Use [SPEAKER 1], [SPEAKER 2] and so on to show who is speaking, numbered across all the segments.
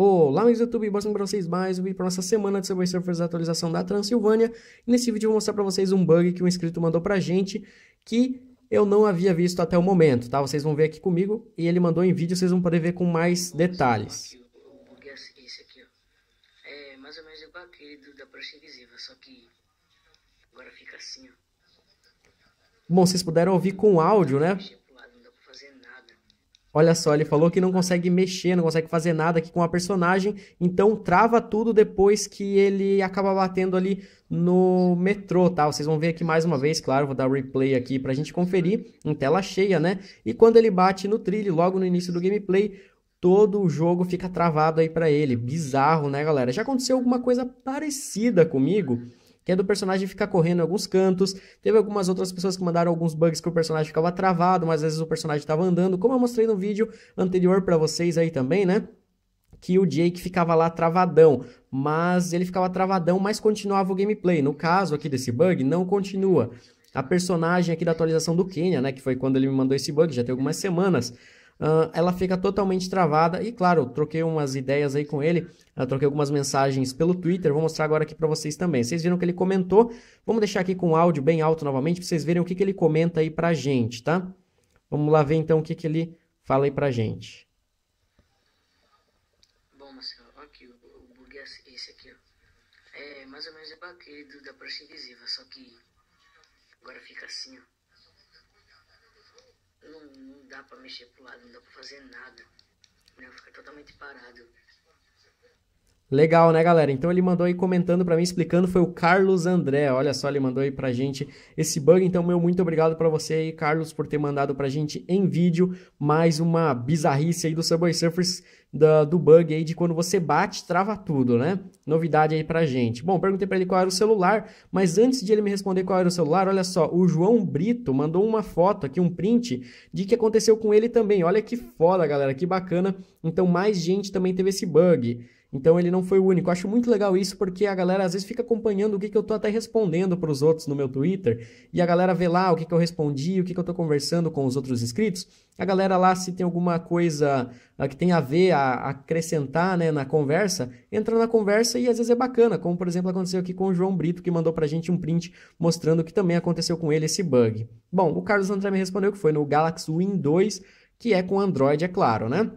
[SPEAKER 1] Olá, amigos do YouTube, mostrando para vocês mais um vídeo para nossa semana de Subway a atualização da Transilvânia. E nesse vídeo eu vou mostrar para vocês um bug que um inscrito mandou para gente que eu não havia visto até o momento, tá? Vocês vão ver aqui comigo e ele mandou em vídeo, vocês vão poder ver com mais detalhes. O bug é esse aqui, ó. É mais ou menos é igual aquele da prancha invisível, só que agora fica assim, ó. Bom, vocês puderam ouvir com áudio, né? Olha só, ele falou que não consegue mexer, não consegue fazer nada aqui com a personagem, então trava tudo depois que ele acaba batendo ali no metrô, tá? Vocês vão ver aqui mais uma vez, claro, vou dar replay aqui pra gente conferir, em tela cheia, né? E quando ele bate no trilho, logo no início do gameplay, todo o jogo fica travado aí para ele. Bizarro, né, galera? Já aconteceu alguma coisa parecida comigo? que é do personagem ficar correndo em alguns cantos. Teve algumas outras pessoas que mandaram alguns bugs que o personagem ficava travado, mas às vezes o personagem estava andando, como eu mostrei no vídeo anterior para vocês aí também, né? que o Jake ficava lá travadão, mas ele ficava travadão, mas continuava o gameplay. No caso aqui desse bug, não continua. A personagem aqui da atualização do Kenya, né, que foi quando ele me mandou esse bug, já tem algumas semanas, ela fica totalmente travada. E claro, troquei umas ideias aí com ele, eu ah, troquei algumas mensagens pelo Twitter, vou mostrar agora aqui para vocês também. Vocês viram que ele comentou, vamos deixar aqui com o áudio bem alto novamente, para vocês verem o que, que ele comenta aí pra gente, tá? Vamos lá ver então o que, que ele fala aí pra gente. Bom, Marcelo, aqui, o bug é esse aqui, ó. É mais ou menos é igual do da prancha invisível, só que agora fica assim, ó não, não dá pra mexer pro lado, não dá pra fazer nada. Né? Fica totalmente parado. Legal, né, galera? Então ele mandou aí comentando para mim, explicando, foi o Carlos André. Olha só, ele mandou aí pra gente esse bug. Então, meu muito obrigado para você aí, Carlos, por ter mandado pra gente em vídeo mais uma bizarrice aí do Subway Surfers da, do bug aí de quando você bate, trava tudo, né? Novidade aí pra gente. Bom, perguntei para ele qual era o celular, mas antes de ele me responder qual era o celular, olha só, o João Brito mandou uma foto aqui, um print, de que aconteceu com ele também. Olha que foda, galera, que bacana. Então, mais gente também teve esse bug. Então ele não foi o único. Eu acho muito legal isso porque a galera às vezes fica acompanhando o que, que eu tô até respondendo para os outros no meu Twitter e a galera vê lá o que, que eu respondi, o que, que eu tô conversando com os outros inscritos. A galera lá se tem alguma coisa ah, que tem a ver a acrescentar né, na conversa, entra na conversa e às vezes é bacana, como por exemplo aconteceu aqui com o João Brito, que mandou para gente um print mostrando que também aconteceu com ele esse bug. Bom, o Carlos André me respondeu que foi no Galaxy Win 2, que é com Android, é claro, né?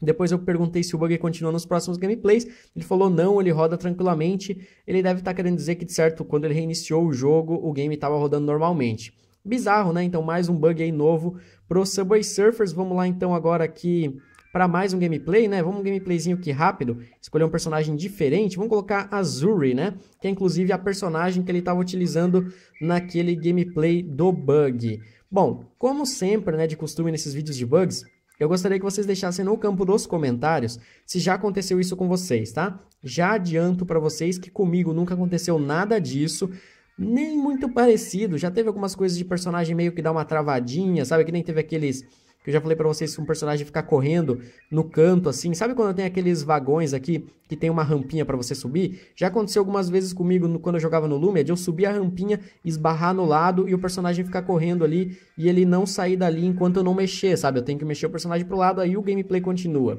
[SPEAKER 1] Depois eu perguntei se o bug continua nos próximos gameplays. Ele falou não, ele roda tranquilamente. Ele deve estar tá querendo dizer que, de certo, quando ele reiniciou o jogo, o game estava rodando normalmente. Bizarro, né? Então, mais um bug aí novo pro Subway Surfers. Vamos lá, então, agora aqui para mais um gameplay, né? Vamos um gameplayzinho aqui rápido, escolher um personagem diferente. Vamos colocar a Zuri, né? Que é inclusive a personagem que ele estava utilizando naquele gameplay do bug. Bom, como sempre, né, de costume nesses vídeos de bugs, eu gostaria que vocês deixassem no campo dos comentários se já aconteceu isso com vocês, tá? Já adianto para vocês que comigo nunca aconteceu nada disso, nem muito parecido. Já teve algumas coisas de personagem meio que dá uma travadinha, sabe? Que nem teve aqueles eu já falei para vocês que um personagem ficar correndo no canto, assim. Sabe quando tem aqueles vagões aqui que tem uma rampinha para você subir? Já aconteceu algumas vezes comigo no, quando eu jogava no Lumia, de eu subir a rampinha, esbarrar no lado e o personagem ficar correndo ali e ele não sair dali enquanto eu não mexer, sabe? Eu tenho que mexer o personagem pro lado, aí o gameplay continua.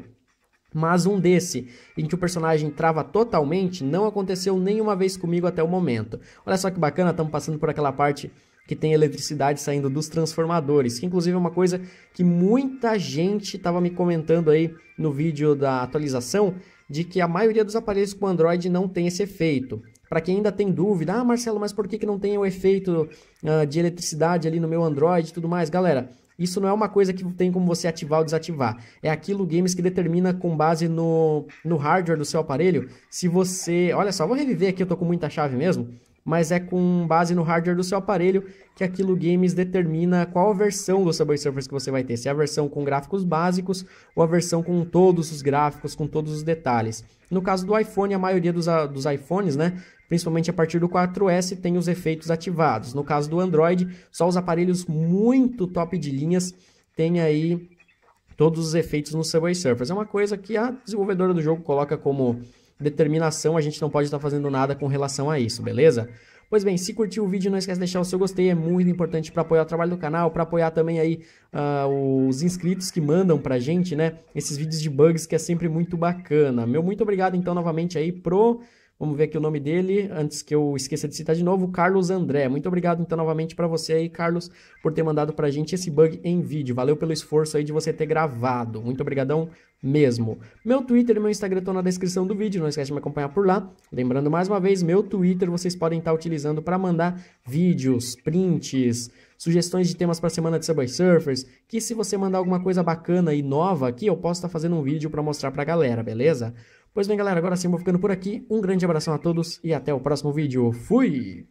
[SPEAKER 1] Mas um desse, em que o personagem trava totalmente, não aconteceu nenhuma vez comigo até o momento. Olha só que bacana, estamos passando por aquela parte que tem eletricidade saindo dos transformadores, que inclusive é uma coisa que muita gente estava me comentando aí no vídeo da atualização, de que a maioria dos aparelhos com Android não tem esse efeito. Para quem ainda tem dúvida, ah Marcelo, mas por que, que não tem o efeito uh, de eletricidade ali no meu Android e tudo mais? Galera, isso não é uma coisa que tem como você ativar ou desativar. É aquilo games que determina com base no, no hardware do seu aparelho. Se você. Olha só, vou reviver aqui, eu tô com muita chave mesmo mas é com base no hardware do seu aparelho que aquilo Games determina qual versão do Subway Surfers que você vai ter, se é a versão com gráficos básicos ou a versão com todos os gráficos, com todos os detalhes. No caso do iPhone, a maioria dos, dos iPhones, né, principalmente a partir do 4S, tem os efeitos ativados. No caso do Android, só os aparelhos muito top de linhas têm aí todos os efeitos no Subway Surfers. É uma coisa que a desenvolvedora do jogo coloca como determinação, a gente não pode estar tá fazendo nada com relação a isso, beleza? Pois bem, se curtiu o vídeo, não esquece de deixar o seu gostei, é muito importante para apoiar o trabalho do canal, para apoiar também aí uh, os inscritos que mandam pra gente, né? Esses vídeos de bugs que é sempre muito bacana. Meu muito obrigado então novamente aí pro Vamos ver aqui o nome dele, antes que eu esqueça de citar de novo, Carlos André. Muito obrigado, então, novamente para você aí, Carlos, por ter mandado para a gente esse bug em vídeo. Valeu pelo esforço aí de você ter gravado. Muito obrigadão mesmo. Meu Twitter e meu Instagram estão na descrição do vídeo, não esquece de me acompanhar por lá. Lembrando mais uma vez, meu Twitter vocês podem estar tá utilizando para mandar vídeos, prints, sugestões de temas para a semana de Subway Surfers, que se você mandar alguma coisa bacana e nova aqui, eu posso estar tá fazendo um vídeo para mostrar para a galera, beleza? Pois bem, galera, agora sim eu vou ficando por aqui. Um grande abração a todos e até o próximo vídeo. Fui!